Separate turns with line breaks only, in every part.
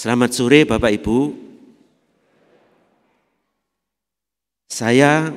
Selamat sore Bapak Ibu. Saya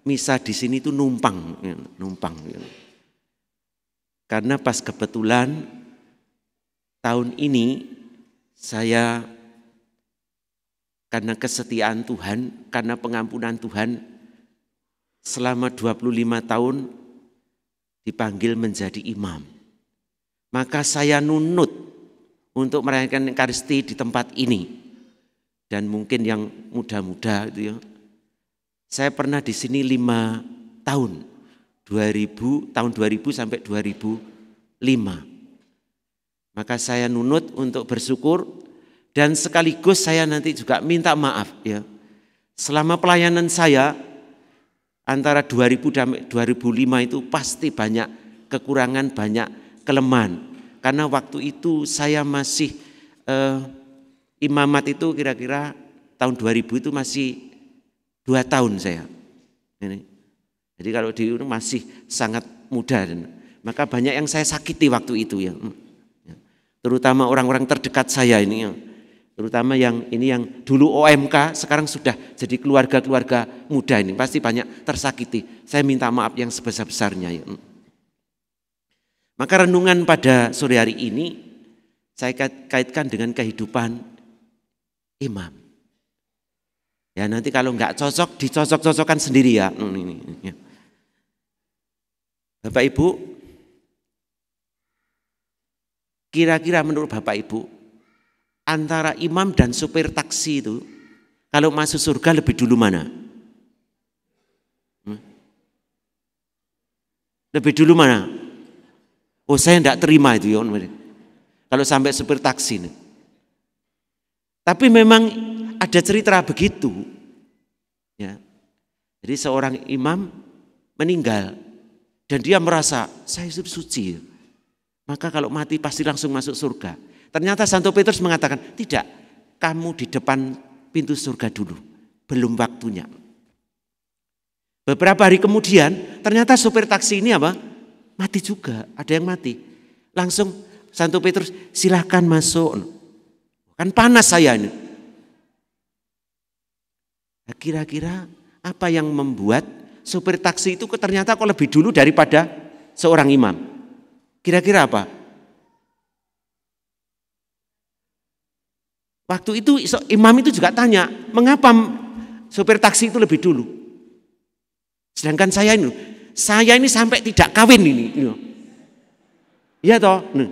misa di sini itu numpang, ya, numpang. Ya. Karena pas kebetulan tahun ini saya karena kesetiaan Tuhan, karena pengampunan Tuhan selama 25 tahun dipanggil menjadi imam. Maka saya nunut untuk merayakan Ekaristi di tempat ini. Dan mungkin yang muda-muda itu ya. Saya pernah di sini lima tahun, 2000, tahun 2000 sampai 2005. Maka saya nunut untuk bersyukur dan sekaligus saya nanti juga minta maaf ya. Selama pelayanan saya antara 2000 dan 2005 itu pasti banyak kekurangan, banyak kelemahan. Karena waktu itu saya masih eh, imamat itu kira-kira tahun 2000 itu masih dua tahun saya. Ini. Jadi kalau di masih sangat muda dan maka banyak yang saya sakiti waktu itu ya. Hmm. ya. Terutama orang-orang terdekat saya ini ya. Terutama yang ini yang dulu OMK sekarang sudah jadi keluarga-keluarga muda ini pasti banyak tersakiti. Saya minta maaf yang sebesar-besarnya ya. Hmm. Maka renungan pada sore hari ini saya kaitkan dengan kehidupan imam. Ya nanti kalau nggak cocok dicocok-cocokkan sendiri ya. Hmm, Bapak Ibu, kira-kira menurut Bapak Ibu antara imam dan supir taksi itu kalau masuk surga lebih dulu mana? Hmm? Lebih dulu mana? Oh saya tidak terima itu ya. Kalau sampai supir taksi. Nih. Tapi memang ada cerita begitu. Ya. Jadi seorang imam meninggal dan dia merasa saya hidup suci. Maka kalau mati pasti langsung masuk surga. Ternyata Santo Petrus mengatakan, "Tidak, kamu di depan pintu surga dulu. Belum waktunya." Beberapa hari kemudian, ternyata supir taksi ini apa? mati juga, ada yang mati. Langsung Santo Petrus, silahkan masuk. Kan panas saya ini. Nah, kira-kira apa yang membuat sopir taksi itu ternyata kok lebih dulu daripada seorang imam? Kira-kira apa? Waktu itu imam itu juga tanya, mengapa sopir taksi itu lebih dulu? Sedangkan saya ini saya ini sampai tidak kawin ini. Iya toh? nih.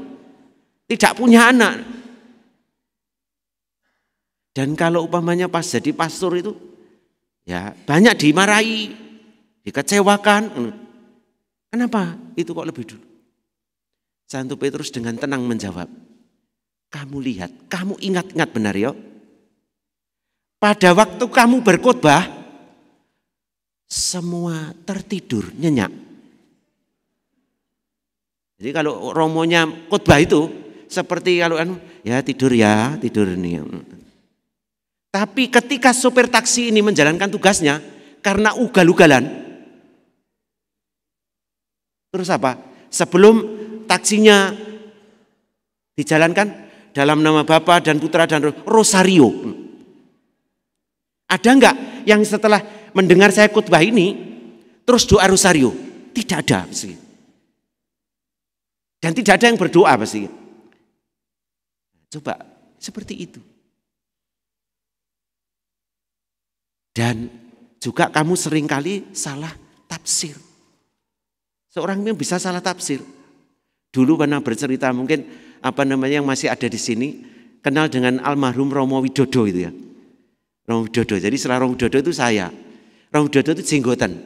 tidak punya anak. Dan kalau umpamanya pas jadi pastor itu ya banyak dimarahi, dikecewakan. kenapa itu kok lebih dulu? Santo Petrus dengan tenang menjawab, kamu lihat, kamu ingat-ingat benar ya. Pada waktu kamu berkhotbah, semua tertidur nyenyak. Jadi kalau romonya khotbah itu seperti kalau anu, ya tidur ya, tidur ini. Tapi ketika sopir taksi ini menjalankan tugasnya karena ugal-ugalan terus apa? Sebelum taksinya dijalankan dalam nama Bapa dan Putra dan Rosario. Ada enggak yang setelah mendengar saya khutbah ini terus doa rosario tidak ada pasti. Dan tidak ada yang berdoa pasti. Coba seperti itu. Dan juga kamu seringkali salah tafsir. Seorang yang bisa salah tafsir. Dulu pernah bercerita mungkin apa namanya yang masih ada di sini kenal dengan almarhum Romo Widodo itu ya. Romo Widodo. Jadi setelah Romo Widodo itu saya. Romo Widodo itu jenggotan.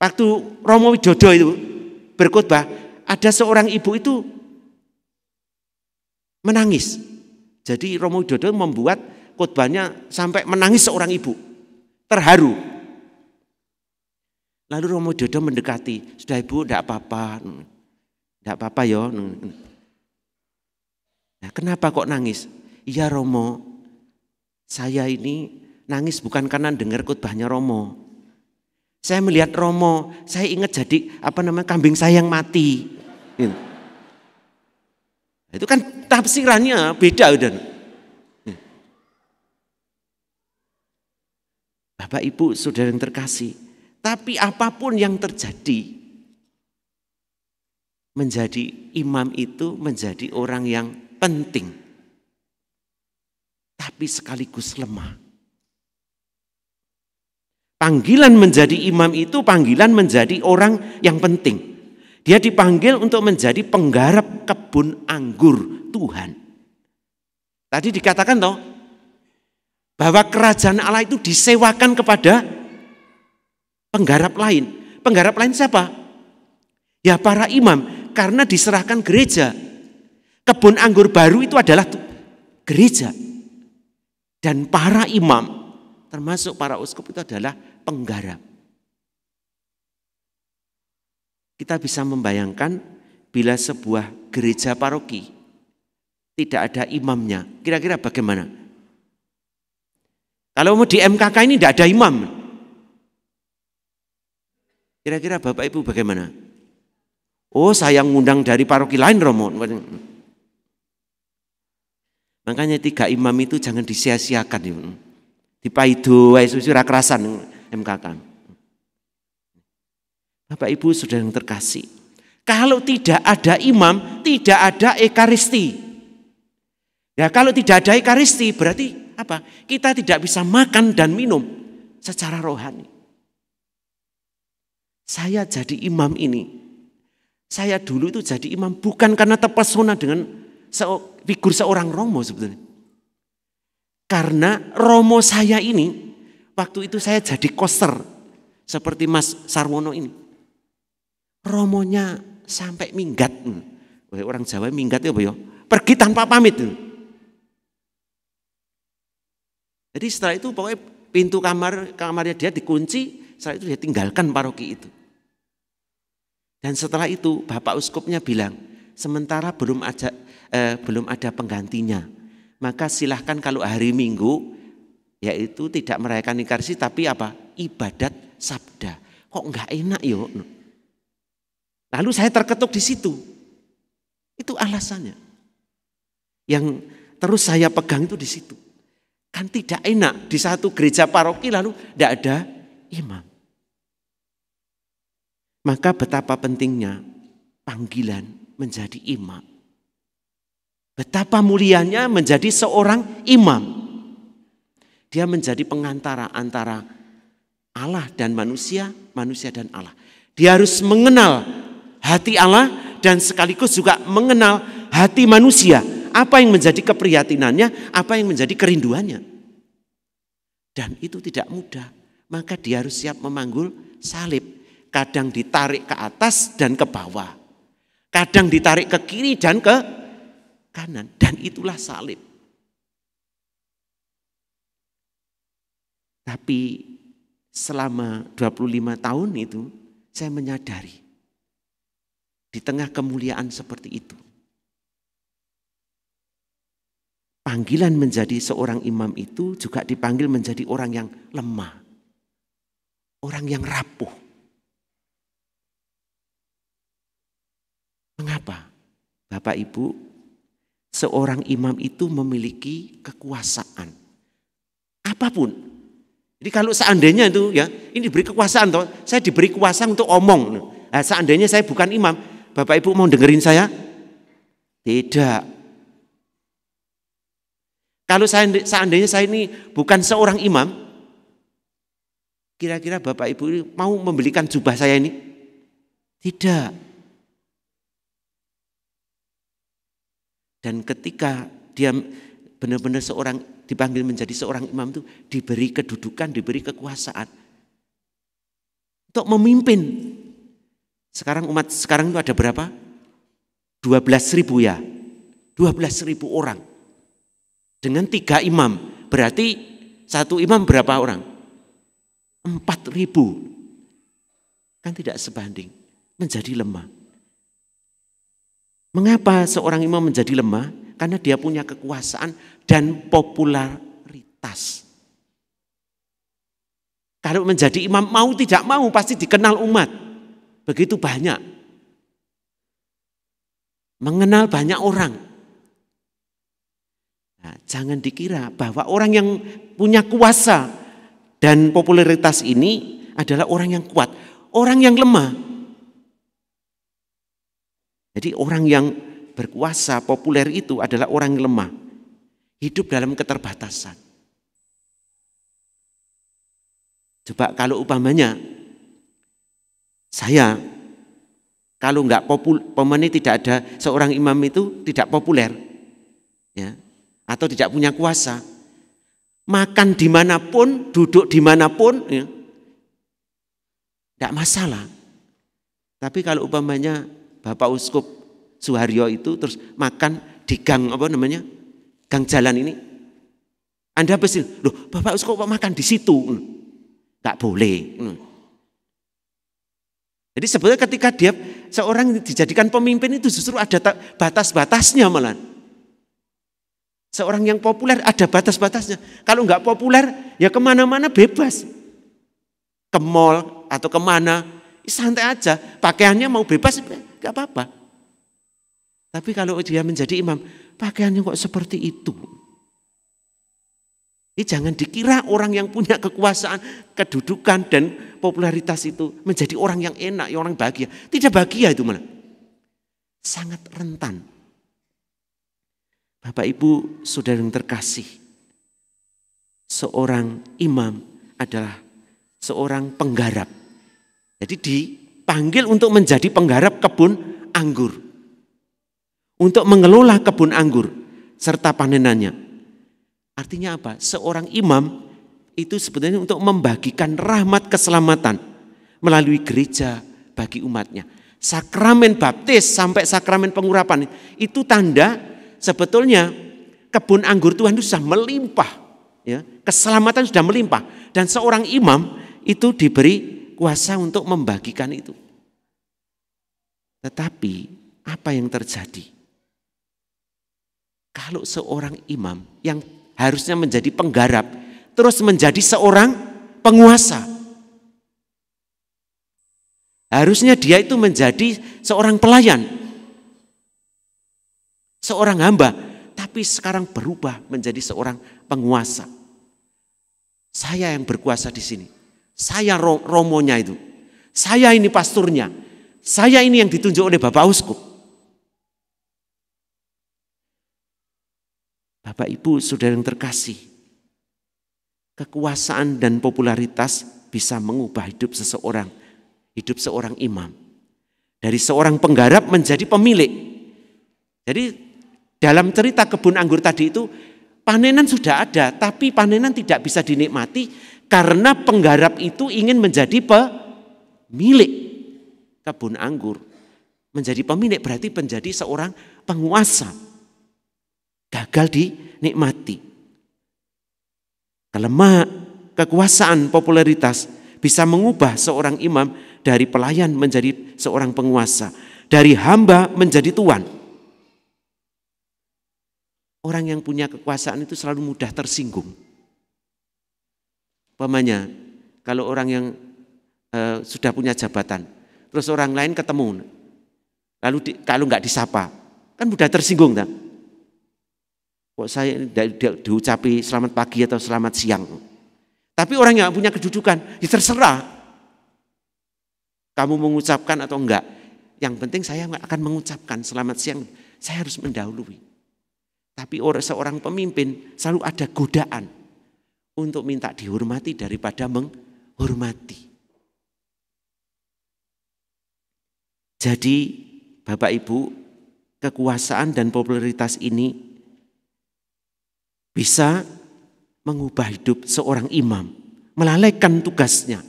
Waktu Romo Widodo itu berkhotbah, ada seorang ibu itu menangis. Jadi Romo Widodo membuat khotbahnya sampai menangis seorang ibu. Terharu. Lalu Romo Widodo mendekati, sudah ibu tidak apa-apa. Tidak apa-apa ya. Nah, kenapa kok nangis? Iya Romo, saya ini nangis bukan karena dengar khotbahnya Romo. Saya melihat Romo, saya ingat jadi apa namanya kambing saya yang mati. Gitu. Itu kan tafsirannya beda udah. Bapak Ibu, saudara yang terkasih, tapi apapun yang terjadi menjadi imam itu menjadi orang yang penting tapi sekaligus lemah. Panggilan menjadi imam itu panggilan menjadi orang yang penting. Dia dipanggil untuk menjadi penggarap kebun anggur Tuhan. Tadi dikatakan toh bahwa kerajaan Allah itu disewakan kepada penggarap lain. Penggarap lain siapa? Ya para imam karena diserahkan gereja. Kebun anggur baru itu adalah gereja. Dan para imam termasuk para uskup itu adalah penggarap. Kita bisa membayangkan bila sebuah gereja paroki tidak ada imamnya, kira-kira bagaimana? Kalau mau di MKK ini tidak ada imam. Kira-kira Bapak Ibu bagaimana? Oh saya ngundang dari paroki lain Romo. Makanya tiga imam itu jangan disia-siakan dipaido wae susu rakerasan MKK. Bapak Ibu sudah yang terkasih, kalau tidak ada imam, tidak ada ekaristi. Ya, kalau tidak ada ekaristi berarti apa? Kita tidak bisa makan dan minum secara rohani. Saya jadi imam ini. Saya dulu itu jadi imam bukan karena terpesona dengan figur seorang Romo sebetulnya. Karena romo saya ini, waktu itu saya jadi koser. Seperti Mas Sarwono ini. Romonya sampai minggat. Orang Jawa minggat ya, Boyo. Ya? Pergi tanpa pamit. Jadi setelah itu pokoknya pintu kamar kamarnya dia dikunci, setelah itu dia tinggalkan paroki itu. Dan setelah itu Bapak Uskupnya bilang, sementara belum ada eh, belum ada penggantinya maka silahkan kalau hari Minggu yaitu tidak merayakan inkarsi tapi apa? ibadat sabda. Kok nggak enak yuk? Lalu saya terketuk di situ. Itu alasannya. Yang terus saya pegang itu di situ. Kan tidak enak di satu gereja paroki lalu tidak ada imam. Maka betapa pentingnya panggilan menjadi imam Betapa mulianya menjadi seorang imam. Dia menjadi pengantara antara Allah dan manusia, manusia dan Allah. Dia harus mengenal hati Allah dan sekaligus juga mengenal hati manusia. Apa yang menjadi keprihatinannya, apa yang menjadi kerinduannya. Dan itu tidak mudah. Maka dia harus siap memanggul salib. Kadang ditarik ke atas dan ke bawah. Kadang ditarik ke kiri dan ke kanan dan itulah salib. Tapi selama 25 tahun itu saya menyadari di tengah kemuliaan seperti itu. Panggilan menjadi seorang imam itu juga dipanggil menjadi orang yang lemah. Orang yang rapuh. Mengapa? Bapak Ibu seorang imam itu memiliki kekuasaan. Apapun. Jadi kalau seandainya itu ya, ini diberi kekuasaan toh, saya diberi kuasa untuk omong. Nah, seandainya saya bukan imam, Bapak Ibu mau dengerin saya? Tidak. Kalau saya, seandainya saya ini bukan seorang imam, kira-kira Bapak Ibu mau membelikan jubah saya ini? Tidak. Dan ketika dia benar-benar seorang dipanggil menjadi seorang imam itu diberi kedudukan, diberi kekuasaan untuk memimpin. Sekarang umat sekarang itu ada berapa? 12 ribu ya. 12 ribu orang. Dengan tiga imam. Berarti satu imam berapa orang? empat ribu. Kan tidak sebanding. Menjadi lemah. Mengapa seorang imam menjadi lemah? Karena dia punya kekuasaan dan popularitas. Kalau menjadi imam mau tidak mau pasti dikenal umat. Begitu banyak. Mengenal banyak orang. Nah, jangan dikira bahwa orang yang punya kuasa dan popularitas ini adalah orang yang kuat. Orang yang lemah jadi orang yang berkuasa populer itu adalah orang yang lemah. Hidup dalam keterbatasan. Coba kalau upamanya saya kalau enggak populer, pemeni tidak ada seorang imam itu tidak populer, ya, atau tidak punya kuasa, makan dimanapun, duduk dimanapun, ya, tidak masalah. Tapi kalau umpamanya Bapak Uskup Suharyo itu terus makan di gang apa namanya? Gang jalan ini. Anda pasti, loh Bapak Uskup kok makan di situ? Enggak boleh. Jadi sebetulnya ketika dia seorang dijadikan pemimpin itu justru ada batas-batasnya malah. Seorang yang populer ada batas-batasnya. Kalau nggak populer ya kemana-mana bebas. Ke mall atau kemana santai aja. Pakaiannya mau bebas nggak apa-apa. Tapi kalau dia menjadi imam, pakaiannya kok seperti itu. Ini jangan dikira orang yang punya kekuasaan, kedudukan dan popularitas itu menjadi orang yang enak, orang bahagia. Tidak bahagia itu malah. Sangat rentan. Bapak Ibu, Saudara yang terkasih. Seorang imam adalah seorang penggarap. Jadi di dipanggil untuk menjadi penggarap kebun anggur. Untuk mengelola kebun anggur serta panenannya. Artinya apa? Seorang imam itu sebenarnya untuk membagikan rahmat keselamatan melalui gereja bagi umatnya. Sakramen baptis sampai sakramen pengurapan itu tanda sebetulnya kebun anggur Tuhan itu sudah melimpah, ya. keselamatan sudah melimpah dan seorang imam itu diberi kuasa untuk membagikan itu. Tetapi apa yang terjadi? Kalau seorang imam yang harusnya menjadi penggarap terus menjadi seorang penguasa. Harusnya dia itu menjadi seorang pelayan. Seorang hamba, tapi sekarang berubah menjadi seorang penguasa. Saya yang berkuasa di sini. Saya romonya itu. Saya ini pasturnya. Saya ini yang ditunjuk oleh Bapak Uskup. Bapak Ibu, Saudara yang terkasih. Kekuasaan dan popularitas bisa mengubah hidup seseorang, hidup seorang imam. Dari seorang penggarap menjadi pemilik. Jadi dalam cerita kebun anggur tadi itu panenan sudah ada, tapi panenan tidak bisa dinikmati karena penggarap itu ingin menjadi pemilik kebun anggur. Menjadi pemilik berarti menjadi seorang penguasa. Gagal dinikmati. Kelemah, kekuasaan, popularitas bisa mengubah seorang imam dari pelayan menjadi seorang penguasa. Dari hamba menjadi tuan. Orang yang punya kekuasaan itu selalu mudah tersinggung Pemanya kalau orang yang e, sudah punya jabatan, terus orang lain ketemu, lalu di, kalau nggak disapa, kan mudah tersinggung, kan Kok saya tidak di, diucapi selamat pagi atau selamat siang? Tapi orang yang punya kedudukan, ya terserah. Kamu mengucapkan atau enggak. Yang penting saya akan mengucapkan selamat siang. Saya harus mendahului. Tapi seorang pemimpin selalu ada godaan untuk minta dihormati daripada menghormati. Jadi Bapak Ibu, kekuasaan dan popularitas ini bisa mengubah hidup seorang imam, melalaikan tugasnya.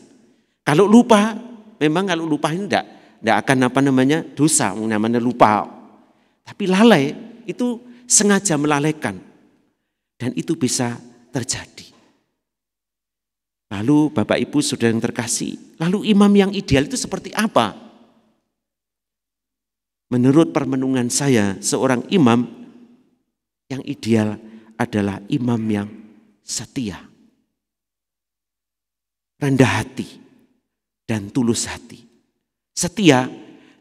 Kalau lupa, memang kalau lupa tidak, tidak akan apa namanya dosa, namanya lupa. Tapi lalai itu sengaja melalaikan dan itu bisa terjadi. Lalu Bapak Ibu sudah yang terkasih, lalu imam yang ideal itu seperti apa? Menurut permenungan saya, seorang imam yang ideal adalah imam yang setia, rendah hati, dan tulus hati. Setia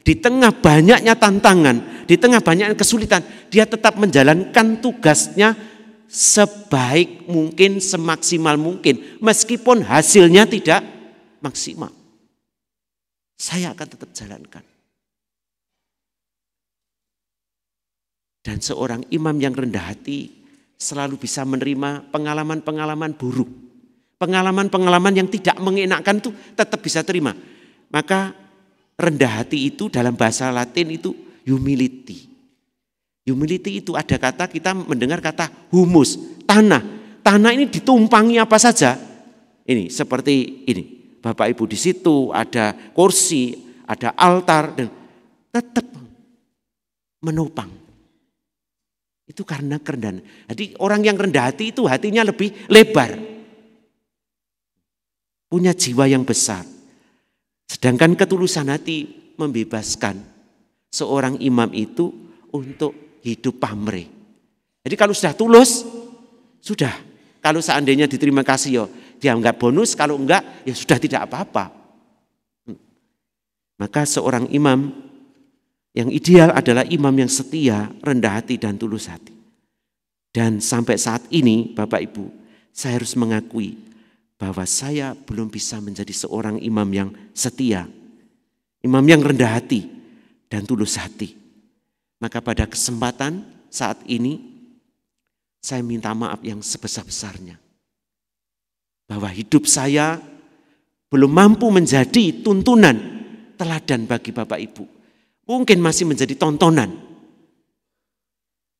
di tengah banyaknya tantangan, di tengah banyaknya kesulitan, dia tetap menjalankan tugasnya sebaik mungkin, semaksimal mungkin, meskipun hasilnya tidak maksimal. Saya akan tetap jalankan. Dan seorang imam yang rendah hati selalu bisa menerima pengalaman-pengalaman buruk. Pengalaman-pengalaman yang tidak mengenakkan itu tetap bisa terima. Maka rendah hati itu dalam bahasa latin itu humility. Humility itu ada kata kita mendengar kata humus, tanah. Tanah ini ditumpangi apa saja. Ini seperti ini. Bapak Ibu di situ ada kursi, ada altar dan tetap menopang. Itu karena kerendahan. Jadi orang yang rendah hati itu hatinya lebih lebar. Punya jiwa yang besar. Sedangkan ketulusan hati membebaskan seorang imam itu untuk hidup pamrih. Jadi kalau sudah tulus, sudah. Kalau seandainya diterima kasih ya enggak bonus, kalau enggak ya sudah tidak apa-apa. Hmm. Maka seorang imam yang ideal adalah imam yang setia, rendah hati dan tulus hati. Dan sampai saat ini Bapak Ibu, saya harus mengakui bahwa saya belum bisa menjadi seorang imam yang setia, imam yang rendah hati dan tulus hati. Maka pada kesempatan saat ini saya minta maaf yang sebesar-besarnya. Bahwa hidup saya belum mampu menjadi tuntunan teladan bagi Bapak Ibu. Mungkin masih menjadi tontonan.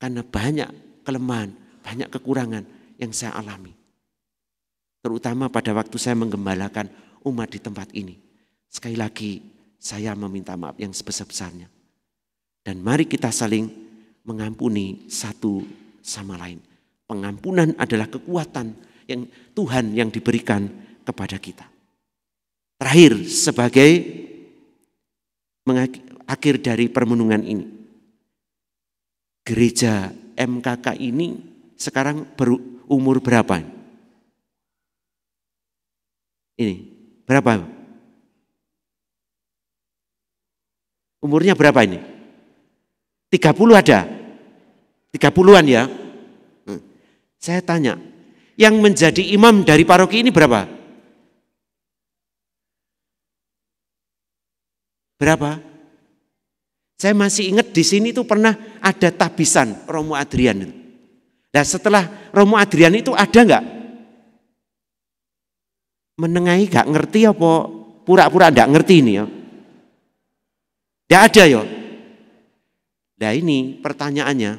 Karena banyak kelemahan, banyak kekurangan yang saya alami. Terutama pada waktu saya menggembalakan umat di tempat ini. Sekali lagi saya meminta maaf yang sebesar-besarnya. Dan mari kita saling mengampuni satu sama lain. Pengampunan adalah kekuatan yang Tuhan yang diberikan kepada kita. Terakhir sebagai akhir dari permenungan ini. Gereja MKK ini sekarang berumur berapa? Ini berapa? Umurnya berapa ini? 30 ada. tiga puluhan ya. Hmm. Saya tanya, yang menjadi imam dari paroki ini berapa? Berapa? Saya masih ingat di sini itu pernah ada tabisan Romo Adrian Nah setelah Romo Adrian itu ada enggak? Menengahi enggak ngerti apa pura-pura enggak ngerti ini ya? Enggak ada ya. Nah ini pertanyaannya,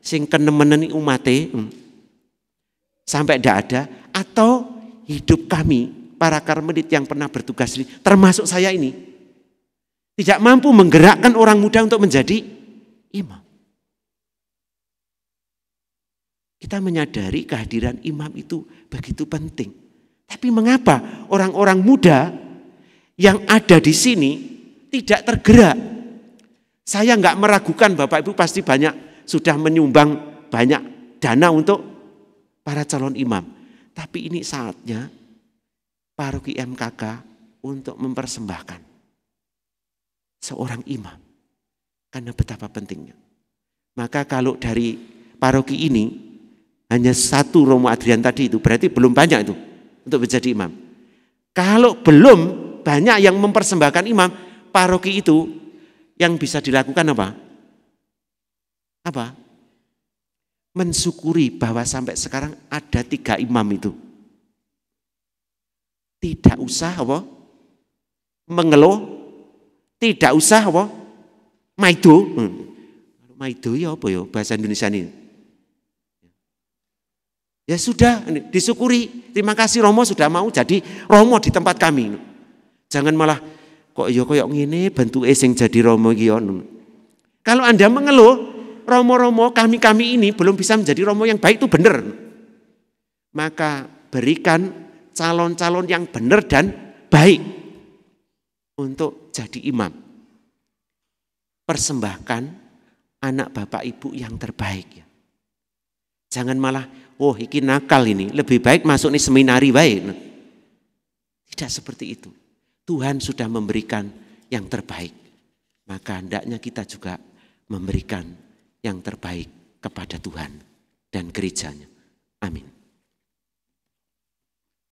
sing kenemenen umate hmm, sampai tidak ada atau hidup kami para karmelit yang pernah bertugas ini termasuk saya ini tidak mampu menggerakkan orang muda untuk menjadi imam. Kita menyadari kehadiran imam itu begitu penting. Tapi mengapa orang-orang muda yang ada di sini tidak tergerak saya nggak meragukan Bapak Ibu pasti banyak sudah menyumbang banyak dana untuk para calon imam. Tapi ini saatnya paroki MKK untuk mempersembahkan seorang imam. Karena betapa pentingnya. Maka kalau dari paroki ini hanya satu Romo Adrian tadi itu berarti belum banyak itu untuk menjadi imam. Kalau belum banyak yang mempersembahkan imam, paroki itu yang bisa dilakukan apa? Apa? Mensyukuri bahwa sampai sekarang ada tiga imam itu. Tidak usah apa? Mengeluh. Tidak usah apa? Maido. Hmm. Maido ya apa ya bahasa Indonesia ini? Ya sudah, disyukuri. Terima kasih Romo sudah mau jadi Romo di tempat kami. Jangan malah kok ya koyok ngene bentuke sing jadi romo iki ya, Kalau Anda mengeluh, romo-romo kami-kami ini belum bisa menjadi romo yang baik itu benar. Maka berikan calon-calon yang benar dan baik untuk jadi imam. Persembahkan anak bapak ibu yang terbaik. ya Jangan malah, oh iki nakal ini, lebih baik masuk nih seminari baik. Tidak seperti itu. Tuhan sudah memberikan yang terbaik. Maka hendaknya kita juga memberikan yang terbaik kepada Tuhan dan gerejanya. Amin.